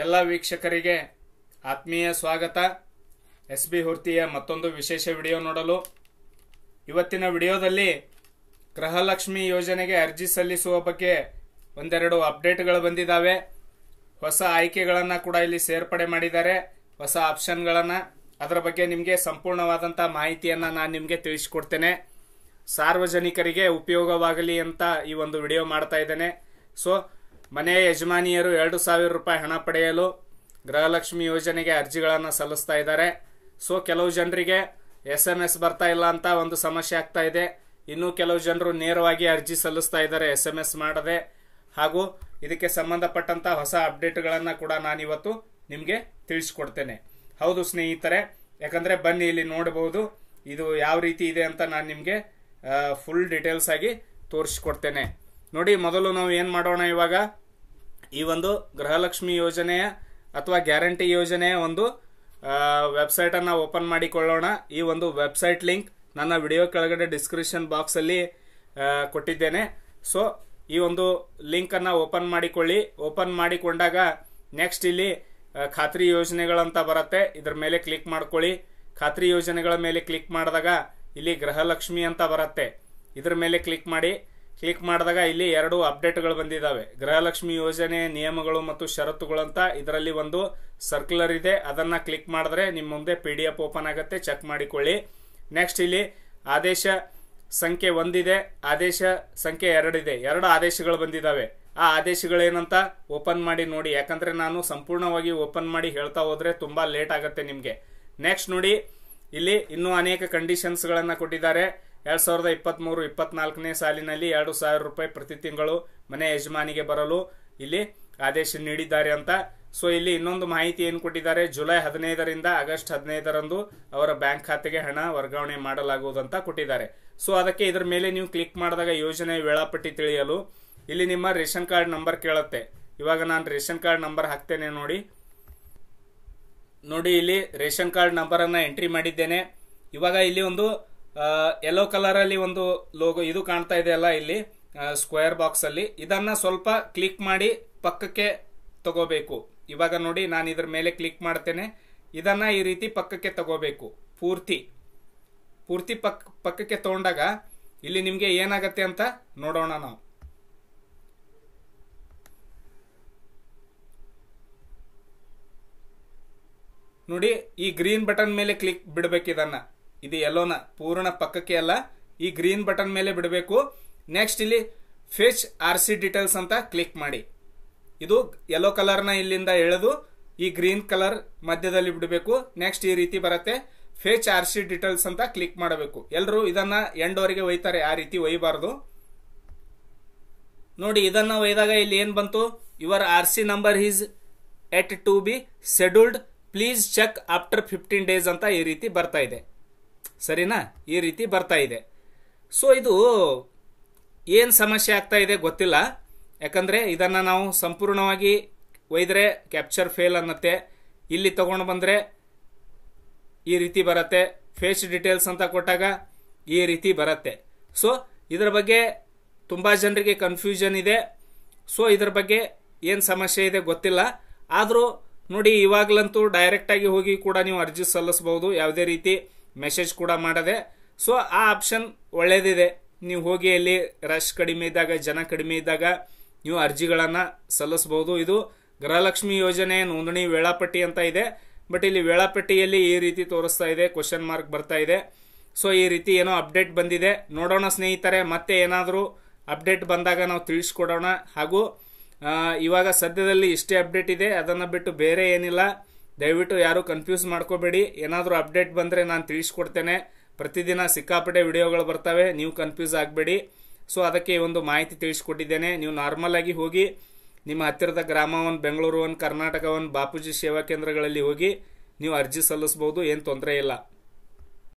ಎಲ್ಲ ವೀಕ್ಷಕರಿಗೆ ಆತ್ಮೀಯ ಸ್ವಾಗತ ಎಸ್ ಬಿ ಹುರ್ತಿಯ ಮತ್ತೊಂದು ವಿಶೇಷ ವಿಡಿಯೋ ನೋಡಲು ಇವತ್ತಿನ ವಿಡಿಯೋದಲ್ಲಿ ಗೃಹಲಕ್ಷ್ಮಿ ಯೋಜನೆಗೆ ಅರ್ಜಿ ಸಲ್ಲಿಸುವ ಬಗ್ಗೆ ಒಂದೆರಡು ಅಪ್ಡೇಟ್ಗಳು ಬಂದಿದ್ದಾವೆ ಹೊಸ ಆಯ್ಕೆಗಳನ್ನು ಕೂಡ ಇಲ್ಲಿ ಸೇರ್ಪಡೆ ಮಾಡಿದ್ದಾರೆ ಹೊಸ ಆಪ್ಷನ್ಗಳನ್ನು ಅದರ ಬಗ್ಗೆ ನಿಮಗೆ ಸಂಪೂರ್ಣವಾದಂಥ ಮಾಹಿತಿಯನ್ನು ನಾನು ನಿಮಗೆ ತಿಳಿಸಿಕೊಡ್ತೇನೆ ಸಾರ್ವಜನಿಕರಿಗೆ ಉಪಯೋಗವಾಗಲಿ ಅಂತ ಈ ಒಂದು ವಿಡಿಯೋ ಮಾಡ್ತಾ ಇದ್ದೇನೆ ಸೊ ಮನೆಯ ಯಜಮಾನಿಯರು ಎರಡು ಸಾವಿರ ರೂಪಾಯಿ ಹಣ ಪಡೆಯಲು ಗೃಹಲಕ್ಷ್ಮಿ ಯೋಜನೆಗೆ ಅರ್ಜಿಗಳನ್ನು ಸಲ್ಲಿಸ್ತಾ ಇದ್ದಾರೆ ಸೊ ಕೆಲವು ಜನರಿಗೆ ಎಸ್ ಎಂ ಎಸ್ ಬರ್ತಾ ಇಲ್ಲ ಅಂತ ಒಂದು ಸಮಸ್ಯೆ ಆಗ್ತಾ ಇದೆ ಇನ್ನೂ ಕೆಲವು ಜನರು ನೇರವಾಗಿ ಅರ್ಜಿ ಸಲ್ಲಿಸ್ತಾ ಇದ್ದಾರೆ ಎಸ್ ಎಂ ಎಸ್ ಮಾಡದೆ ಹಾಗೂ ಇದಕ್ಕೆ ಸಂಬಂಧಪಟ್ಟಂತಹ ಹೊಸ ಅಪ್ಡೇಟ್ಗಳನ್ನು ಕೂಡ ನಾನಿವತ್ತು ನಿಮಗೆ ತಿಳಿಸ್ಕೊಡ್ತೇನೆ ಹೌದು ಸ್ನೇಹಿತರೆ ಯಾಕಂದರೆ ಬನ್ನಿ ಇಲ್ಲಿ ನೋಡಬಹುದು ಇದು ಯಾವ ರೀತಿ ಇದೆ ಅಂತ ನಾನು ನಿಮಗೆ ಫುಲ್ ಡೀಟೇಲ್ಸ್ ಆಗಿ ತೋರಿಸ್ಕೊಡ್ತೇನೆ ನೋಡಿ ಮೊದಲು ನಾವು ಏನು ಮಾಡೋಣ ಇವಾಗ ಈ ಒಂದು ಗೃಹಲಕ್ಷ್ಮಿ ಯೋಜನೆಯ ಅಥವಾ ಗ್ಯಾರಂಟಿ ಯೋಜನೆಯ ಒಂದು ವೆಬ್ಸೈಟನ್ನು ಓಪನ್ ಮಾಡಿಕೊಳ್ಳೋಣ ಈ ಒಂದು ವೆಬ್ಸೈಟ್ ಲಿಂಕ್ ನನ್ನ ವಿಡಿಯೋ ಕೆಳಗಡೆ ಡಿಸ್ಕ್ರಿಪ್ಷನ್ ಬಾಕ್ಸಲ್ಲಿ ಕೊಟ್ಟಿದ್ದೇನೆ ಸೊ ಈ ಒಂದು ಲಿಂಕನ್ನು ಓಪನ್ ಮಾಡಿಕೊಳ್ಳಿ ಓಪನ್ ಮಾಡಿಕೊಂಡಾಗ ನೆಕ್ಸ್ಟ್ ಇಲ್ಲಿ ಖಾತ್ರಿ ಯೋಜನೆಗಳಂತ ಬರುತ್ತೆ ಇದರ ಮೇಲೆ ಕ್ಲಿಕ್ ಮಾಡ್ಕೊಳ್ಳಿ ಖಾತ್ರಿ ಯೋಜನೆಗಳ ಮೇಲೆ ಕ್ಲಿಕ್ ಮಾಡಿದಾಗ ಇಲ್ಲಿ ಗೃಹಲಕ್ಷ್ಮಿ ಅಂತ ಬರುತ್ತೆ ಇದರ ಮೇಲೆ ಕ್ಲಿಕ್ ಮಾಡಿ ಕ್ಲಿಕ್ ಮಾಡಿದಾಗ ಇಲ್ಲಿ ಎರಡು ಅಪ್ಡೇಟ್ಗಳು ಬಂದಿದ್ದಾವೆ ಗೃಹಲಕ್ಷ್ಮಿ ಯೋಜನೆ ನಿಯಮಗಳು ಮತ್ತು ಷರತ್ತುಗಳಂತ ಇದರಲ್ಲಿ ಒಂದು ಸರ್ಕ್ಯುಲರ್ ಇದೆ ಅದನ್ನು ಕ್ಲಿಕ್ ಮಾಡಿದ್ರೆ ನಿಮ್ಮ ಮುಂದೆ ಪಿ ಡಿ ಎಫ್ ಓಪನ್ ಆಗುತ್ತೆ ಚೆಕ್ ಮಾಡಿಕೊಳ್ಳಿ ನೆಕ್ಸ್ಟ್ ಇಲ್ಲಿ ಆದೇಶ ಸಂಖ್ಯೆ ಒಂದಿದೆ ಆದೇಶ ಸಂಖ್ಯೆ ಎರಡಿದೆ ಎರಡು ಆದೇಶಗಳು ಬಂದಿದ್ದಾವೆ ಆ ಆದೇಶಗಳೇನಂತ ಓಪನ್ ಮಾಡಿ ನೋಡಿ ಯಾಕಂದರೆ ನಾನು ಸಂಪೂರ್ಣವಾಗಿ ಓಪನ್ ಮಾಡಿ ಹೇಳ್ತಾ ಹೋದರೆ ತುಂಬ ಲೇಟ್ ಆಗುತ್ತೆ ನಿಮಗೆ ನೆಕ್ಸ್ಟ್ ನೋಡಿ ಇಲ್ಲಿ ಇನ್ನೂ ಅನೇಕ ಕಂಡೀಷನ್ಸ್ಗಳನ್ನು ಕೊಟ್ಟಿದ್ದಾರೆ ಎರಡು ಸಾವಿರದ ಮೂರು ಇಪ್ಪತ್ನಾಲ್ಕನೇ ಸಾಲಿನಲ್ಲಿ ಎರಡು ಸಾವಿರ ರೂಪಾಯಿ ಪ್ರತಿ ತಿಂಗಳು ಮನೆ ಯಜಮಾನಿಗೆ ಬರಲು ಇಲ್ಲಿ ಆದೇಶ ನೀಡಿದ್ದಾರೆ ಅಂತ ಸೊ ಇಲ್ಲಿ ಇನ್ನೊಂದು ಮಾಹಿತಿ ಏನು ಕೊಟ್ಟಿದ್ದಾರೆ ಜುಲೈ ಹದಿನೈದರಿಂದ ಆಗಸ್ಟ್ ಹದಿನೈದರಂದು ಅವರ ಬ್ಯಾಂಕ್ ಖಾತೆಗೆ ಹಣ ವರ್ಗಾವಣೆ ಮಾಡಲಾಗುವುದಂತ ಕೊಟ್ಟಿದ್ದಾರೆ ಸೊ ಅದಕ್ಕೆ ಇದರ ಮೇಲೆ ನೀವು ಕ್ಲಿಕ್ ಮಾಡಿದಾಗ ಯೋಜನೆ ವೇಳಾಪಟ್ಟಿ ತಿಳಿಯಲು ಇಲ್ಲಿ ನಿಮ್ಮ ರೇಷನ್ ಕಾರ್ಡ್ ನಂಬರ್ ಕೇಳುತ್ತೆ ಇವಾಗ ನಾನು ರೇಷನ್ ಕಾರ್ಡ್ ನಂಬರ್ ಹಾಕ್ತೇನೆ ನೋಡಿ ನೋಡಿ ಇಲ್ಲಿ ರೇಷನ್ ಕಾರ್ಡ್ ನಂಬರನ್ನು ಎಂಟ್ರಿ ಮಾಡಿದ್ದೇನೆ ಇವಾಗ ಇಲ್ಲಿ ಒಂದು ಯೆಲ್ಲೋ ಕಲರ್ ಅಲ್ಲಿ ಒಂದು ಲೋಗೋ ಇದು ಕಾಣ್ತಾ ಇದೆ ಅಲ್ಲ ಇಲ್ಲಿ ಸ್ಕ್ವೇರ್ ಬಾಕ್ಸ್ ಅಲ್ಲಿ ಇದನ್ನ ಸ್ವಲ್ಪ ಕ್ಲಿಕ್ ಮಾಡಿ ಪಕ್ಕಕ್ಕೆ ತಗೋಬೇಕು ಇವಾಗ ನೋಡಿ ನಾನು ಇದ್ರ ಮೇಲೆ ಕ್ಲಿಕ್ ಮಾಡ್ತೇನೆ ಇದನ್ನ ಈ ರೀತಿ ಪಕ್ಕಕ್ಕೆ ತಗೋಬೇಕು ಪೂರ್ತಿ ಪೂರ್ತಿ ಪಕ್ ಪಕ್ಕಕ್ಕೆ ತಗೊಂಡಾಗ ಇಲ್ಲಿ ನಿಮಗೆ ಏನಾಗತ್ತೆ ಅಂತ ನೋಡೋಣ ನಾವು ನೋಡಿ ಈ ಗ್ರೀನ್ ಬಟನ್ ಮೇಲೆ ಕ್ಲಿಕ್ ಬಿಡ್ಬೇಕು ಇದನ್ನ ಇದು ಎಲ್ಲೋನ ಪೂರ್ಣ ಪಕ್ಕಕ್ಕೆ ಅಲ್ಲ ಈ ಗ್ರೀನ್ ಬಟನ್ ಮೇಲೆ ಬಿಡಬೇಕು ನೆಕ್ಸ್ಟ್ ಇಲ್ಲಿ ಫಿಶ್ ಆರ್ ಸಿ ಡೀಟೇಲ್ಸ್ ಅಂತ ಕ್ಲಿಕ್ ಮಾಡಿ ಇದು ಯೆಲ್ಲೋ ಕಲರ್ನ ಇಲ್ಲಿಂದ ಎಳೆದು ಈ ಗ್ರೀನ್ ಕಲರ್ ಮಧ್ಯದಲ್ಲಿ ಬಿಡಬೇಕು ನೆಕ್ಸ್ಟ್ ಈ ರೀತಿ ಬರುತ್ತೆ ಫೇಚ್ ಆರ್ ಸಿ ಡೀಟೇಲ್ಸ್ ಅಂತ ಕ್ಲಿಕ್ ಮಾಡಬೇಕು ಎಲ್ಲರೂ ಇದನ್ನ ಎಂಡವರೆಗೆ ಒಯ್ತಾರೆ ಆ ರೀತಿ ಒಯ್ಯಬಾರದು ನೋಡಿ ಇದನ್ನ ಒಯ್ದಾಗ ಇಲ್ಲಿ ಏನು ಬಂತು your R C number is yet to be scheduled please check after fifteen days ಅಂತ ಈ ರೀತಿ ಬರ್ತಾ ಇದೆ ಸರಿನಾ ಈ ರೀತಿ ಬರ್ತಾ ಇದೆ ಸೊ ಇದು ಏನು ಸಮಸ್ಯೆ ಆಗ್ತಾ ಇದೆ ಗೊತ್ತಿಲ್ಲ ಯಾಕಂದರೆ ಇದನ್ನು ನಾವು ಸಂಪೂರ್ಣವಾಗಿ ಒಯ್ದರೆ ಕ್ಯಾಪ್ಚರ್ ಫೇಲ್ ಅನ್ನತ್ತೆ ಇಲ್ಲಿ ತೊಗೊಂಡು ಬಂದರೆ ಈ ರೀತಿ ಬರುತ್ತೆ ಫೇಸ್ ಡಿಟೇಲ್ಸ್ ಅಂತ ಕೊಟ್ಟಾಗ ಈ ರೀತಿ ಬರುತ್ತೆ ಸೊ ಇದರ ಬಗ್ಗೆ ತುಂಬ ಜನರಿಗೆ ಕನ್ಫ್ಯೂಷನ್ ಇದೆ ಸೊ ಇದ್ರ ಬಗ್ಗೆ ಏನು ಸಮಸ್ಯೆ ಇದೆ ಗೊತ್ತಿಲ್ಲ ಆದರೂ ನೋಡಿ ಇವಾಗಲಂತೂ ಡೈರೆಕ್ಟಾಗಿ ಹೋಗಿ ಕೂಡ ನೀವು ಅರ್ಜಿ ಸಲ್ಲಿಸ್ಬೋದು ಯಾವುದೇ ರೀತಿ ಮೆಸೇಜ್ ಕೂಡ ಮಾಡದೆ ಸೊ ಆ ಆಪ್ಷನ್ ಒಳ್ಳೆಯದಿದೆ ನೀವು ಹೋಗಿ ಅಲ್ಲಿ ರಶ್ ಕಡಿಮೆ ಇದ್ದಾಗ ಜನ ಕಡಿಮೆ ಇದ್ದಾಗ ನೀವು ಅರ್ಜಿಗಳನ್ನು ಸಲ್ಲಿಸಬಹುದು ಇದು ಗೃಹಲಕ್ಷ್ಮಿ ಯೋಜನೆ ನೋಂದಣಿ ವೇಳಾಪಟ್ಟಿ ಅಂತ ಇದೆ ಬಟ್ ಇಲ್ಲಿ ವೇಳಾಪಟ್ಟಿಯಲ್ಲಿ ಈ ರೀತಿ ತೋರಿಸ್ತಾ ಇದೆ ಕ್ವಶನ್ ಮಾರ್ಕ್ ಬರ್ತಾ ಇದೆ ಸೊ ಈ ರೀತಿ ಏನೋ ಅಪ್ಡೇಟ್ ಬಂದಿದೆ ನೋಡೋಣ ಸ್ನೇಹಿತರೆ ಮತ್ತೆ ಏನಾದರೂ ಅಪ್ಡೇಟ್ ಬಂದಾಗ ನಾವು ತಿಳಿಸ್ಕೊಡೋಣ ಹಾಗೂ ಇವಾಗ ಸದ್ಯದಲ್ಲಿ ಇಷ್ಟೇ ಅಪ್ಡೇಟ್ ಇದೆ ಅದನ್ನು ಬಿಟ್ಟು ಬೇರೆ ಏನಿಲ್ಲ ದಯವಿಟ್ಟು ಯಾರೂ ಕನ್ಫ್ಯೂಸ್ ಮಾಡ್ಕೋಬೇಡಿ ಏನಾದರೂ ಅಪ್ಡೇಟ್ ಬಂದರೆ ನಾನು ತಿಳಿಸ್ಕೊಡ್ತೇನೆ ಪ್ರತಿದಿನ ಸಿಕ್ಕಾಪಟ್ಟೆ ವಿಡಿಯೋಗಳು ಬರ್ತವೆ ನೀವು ಕನ್ಫ್ಯೂಸ್ ಆಗಬೇಡಿ ಸೊ ಅದಕ್ಕೆ ಒಂದು ಮಾಹಿತಿ ತಿಳಿಸ್ಕೊಟ್ಟಿದ್ದೇನೆ ನೀವು ನಾರ್ಮಲ್ ಆಗಿ ಹೋಗಿ ನಿಮ್ಮ ಹತ್ತಿರದ ಗ್ರಾಮವನ್ನು ಬೆಂಗಳೂರು ಒಂದು ಕರ್ನಾಟಕ ಒಂದು ಬಾಪೂಜಿ ಸೇವಾ ಕೇಂದ್ರಗಳಲ್ಲಿ ಹೋಗಿ ನೀವು ಅರ್ಜಿ ಸಲ್ಲಿಸ್ಬೋದು ಏನು ತೊಂದರೆ ಇಲ್ಲ